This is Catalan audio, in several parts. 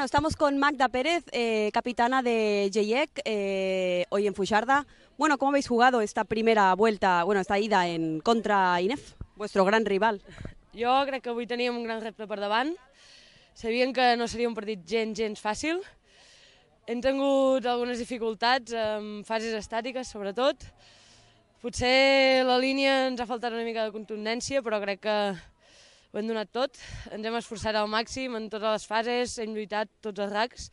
Bueno, estamos con Magda Pérez, eh, capitana de JEC, eh, hoy en Fuixarda. Bueno, ¿cómo habéis jugado esta primera vuelta, bueno, esta ida en contra INEF, vuestro gran rival? Jo crec que avui teníem un gran repte per davant. Sabíem que no seria un partit gens, gens fàcil. Hem tingut algunes dificultats en fases estàtiques, sobretot. Potser la línia ens ha faltat una mica de contundència, però crec que ho hem donat tot, ens hem esforçat al màxim en totes les fases, hem lluitat tots els racs.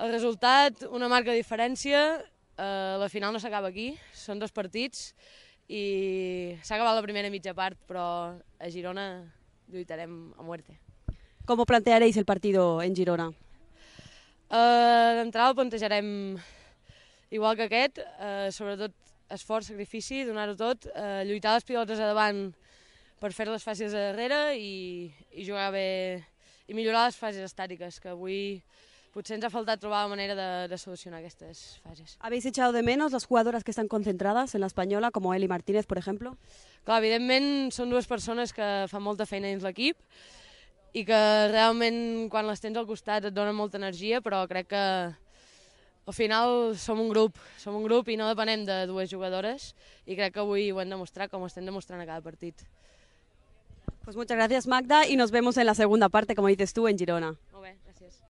El resultat, una marca de diferència, eh, la final no s'acaba aquí, són dos partits i s'ha acabat la primera mitja part, però a Girona lluitarem a muerte. Com ho plantearéis el partido en Girona? Eh, D'entrada ho plantejarem igual que aquest, eh, sobretot esforç, sacrifici, donar-ho tot, eh, lluitar les pilotes a davant per fer-les fases a darrere i, i jugar bé i millorar les fases estàtiques, que avui potser ens ha faltat trobar la manera de, de solucionar aquestes fases. ¿Habéis echado de menos las jugadoras que están concentradas en la española, como Eli Martínez, por ejemplo? Clar, evidentment són dues persones que fan molta feina dins l'equip i que realment quan les tens al costat et donen molta energia, però crec que al final som un grup, som un grup i no depenem de dues jugadores i crec que avui ho hem demostrat com ho estem demostrant a cada partit. Pues muchas gracias Magda y nos vemos en la segunda parte, como dices tú, en Girona.